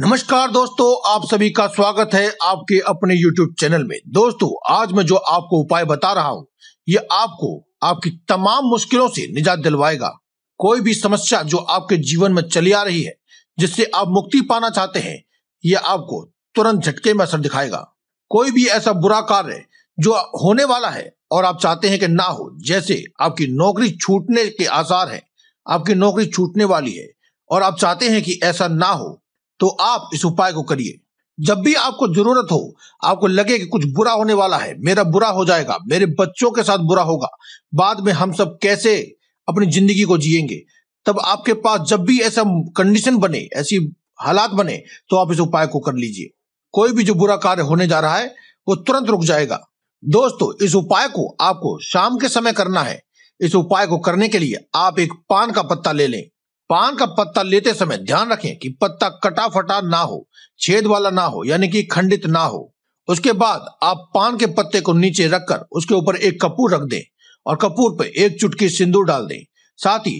नमस्कार दोस्तों आप सभी का स्वागत है आपके अपने YouTube चैनल में दोस्तों आज मैं जो आपको उपाय बता रहा हूँ ये आपको आपकी तमाम मुश्किलों से निजात दिलवाएगा कोई भी समस्या जो आपके जीवन में चली आ रही है जिससे आप मुक्ति पाना चाहते हैं यह आपको तुरंत झटके में असर दिखाएगा कोई भी ऐसा बुरा कार्य जो होने वाला है और आप चाहते हैं कि ना हो जैसे आपकी नौकरी छूटने के आसार है आपकी नौकरी छूटने वाली है और आप चाहते हैं कि ऐसा ना हो तो आप इस उपाय को करिए जब भी आपको जरूरत हो आपको लगे कि कुछ बुरा होने वाला है मेरा बुरा हो जाएगा मेरे बच्चों के साथ बुरा होगा बाद में हम सब कैसे अपनी जिंदगी को जिएंगे तब आपके पास जब भी ऐसा कंडीशन बने ऐसी हालात बने तो आप इस उपाय को कर लीजिए कोई भी जो बुरा कार्य होने जा रहा है वो तुरंत रुक जाएगा दोस्तों इस उपाय को आपको शाम के समय करना है इस उपाय को करने के लिए आप एक पान का पत्ता ले लें पान का पत्ता लेते समय ध्यान रखें कि पत्ता कटा फटा ना हो छेद वाला ना हो यानी कि खंडित ना हो उसके बाद आप पान के पत्ते को नीचे रखकर उसके ऊपर एक कपूर रख दें और कपूर पर एक चुटकी सिंदूर डाल दें साथ ही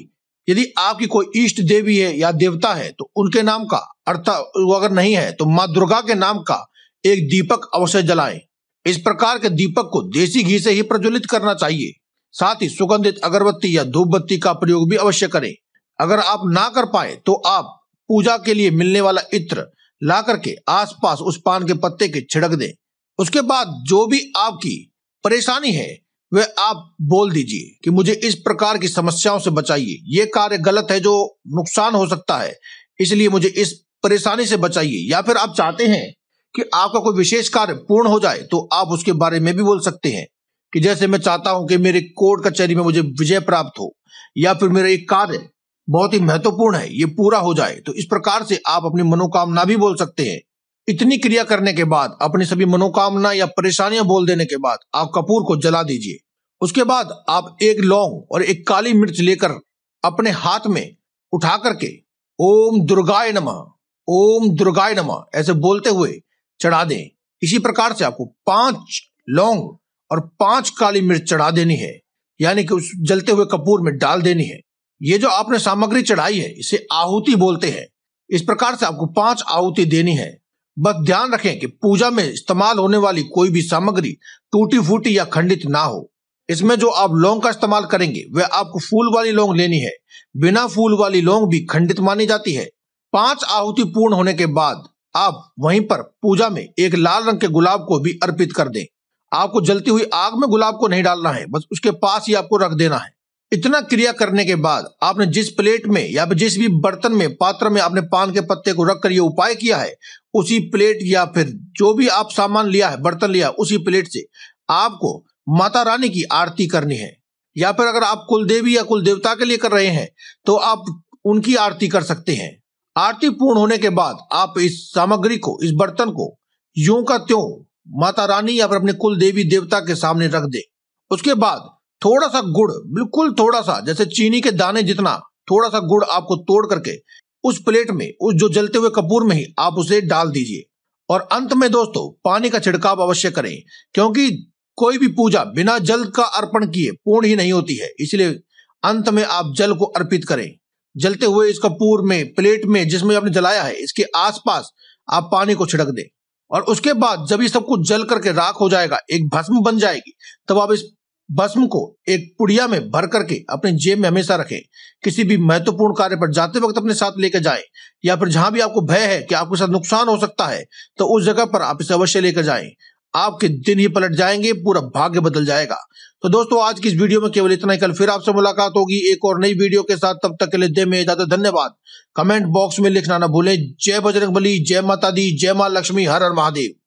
यदि आपकी कोई इष्ट देवी है या देवता है तो उनके नाम का अर्थ अगर नहीं है तो माँ दुर्गा के नाम का एक दीपक अवश्य जलाएं इस प्रकार के दीपक को देसी घी से ही प्रज्वलित करना चाहिए साथ ही सुगंधित अगरबत्ती या धूप बत्ती का प्रयोग भी अवश्य करें अगर आप ना कर पाए तो आप पूजा के लिए मिलने वाला इत्र ला करके आसपास उस पान के पत्ते के छिड़क दें उसके बाद जो भी आपकी परेशानी है वह आप बोल दीजिए कि मुझे इस प्रकार की समस्याओं से बचाइए ये कार्य गलत है जो नुकसान हो सकता है इसलिए मुझे इस परेशानी से बचाइए या फिर आप चाहते हैं कि आपका कोई विशेष कार्य पूर्ण हो जाए तो आप उसके बारे में भी बोल सकते हैं कि जैसे मैं चाहता हूं कि मेरे कोर्ट कचहरी में मुझे विजय प्राप्त हो या फिर मेरा एक कार्य बहुत ही महत्वपूर्ण है ये पूरा हो जाए तो इस प्रकार से आप अपनी मनोकामना भी बोल सकते हैं इतनी क्रिया करने के बाद अपनी सभी मनोकामना या परेशानियां बोल देने के बाद आप कपूर को जला दीजिए उसके बाद आप एक लौंग और एक काली मिर्च लेकर अपने हाथ में उठा करके ओम दुर्गाय नमः ओम दुर्गाय नमः ऐसे बोलते हुए चढ़ा दें इसी प्रकार से आपको पांच लौंग और पांच काली मिर्च चढ़ा देनी है यानी कि उस जलते हुए कपूर में डाल देनी है ये जो आपने सामग्री चढ़ाई है इसे आहुति बोलते हैं इस प्रकार से आपको पांच आहुति देनी है बस ध्यान रखें कि पूजा में इस्तेमाल होने वाली कोई भी सामग्री टूटी फूटी या खंडित ना हो इसमें जो आप लौंग का इस्तेमाल करेंगे वह आपको फूल वाली लौंग लेनी है बिना फूल वाली लौंग भी खंडित मानी जाती है पांच आहुति पूर्ण होने के बाद आप वहीं पर पूजा में एक लाल रंग के गुलाब को भी अर्पित कर दें आपको जलती हुई आग में गुलाब को नहीं डालना है बस उसके पास ही आपको रख देना है इतना क्रिया करने के बाद आपने जिस प्लेट में या फिर जिस भी बर्तन में पात्र में आपने पान के पत्ते को रखकर ये उपाय किया है उसी प्लेट या फिर जो भी आप सामान लिया है बर्तन लिया है उसी प्लेट से आपको माता रानी की आरती करनी है या फिर अगर आप कुल देवी या कुल देवता के लिए कर रहे हैं तो आप उनकी आरती कर सकते हैं आरती पूर्ण होने के बाद आप इस सामग्री को इस बर्तन को यूं का त्यों माता रानी या फिर अपने कुल देवी देवता के सामने रख दे उसके बाद थोड़ा सा गुड़ बिल्कुल थोड़ा सा जैसे चीनी के दाने जितना थोड़ा सा गुड़ आपको तोड़ करके उस प्लेट में उस जो जलते हुए कपूर में ही आप उसे डाल दीजिए और अंत में दोस्तों पानी का छिड़काव अवश्य करें क्योंकि कोई भी पूजा बिना जल का अर्पण किए पूर्ण ही नहीं होती है इसलिए अंत में आप जल को अर्पित करें जलते हुए इस कपूर में प्लेट में जिसमें आपने जलाया है इसके आसपास आप पानी को छिड़क दें और उसके बाद जब ये सब कुछ जल करके राख हो जाएगा एक भस्म बन जाएगी तब आप इस भस्म को एक पुड़िया में भर करके अपने जेब में हमेशा रखें किसी भी महत्वपूर्ण कार्य पर जाते वक्त अपने साथ लेकर जाएं या फिर जहां भी आपको भय है कि आपके साथ नुकसान हो सकता है तो उस जगह पर आप इसे अवश्य लेकर जाएं आपके दिन ही पलट जाएंगे पूरा भाग्य बदल जाएगा तो दोस्तों आज की इस वीडियो में केवल इतना ही कल फिर आपसे मुलाकात होगी एक और नई वीडियो के साथ तब तक के लिए दे में ज्यादा धन्यवाद कमेंट बॉक्स में लिखना ना भूलें जय बजरंग जय माता दी जय माँ लक्ष्मी हर हर महादेव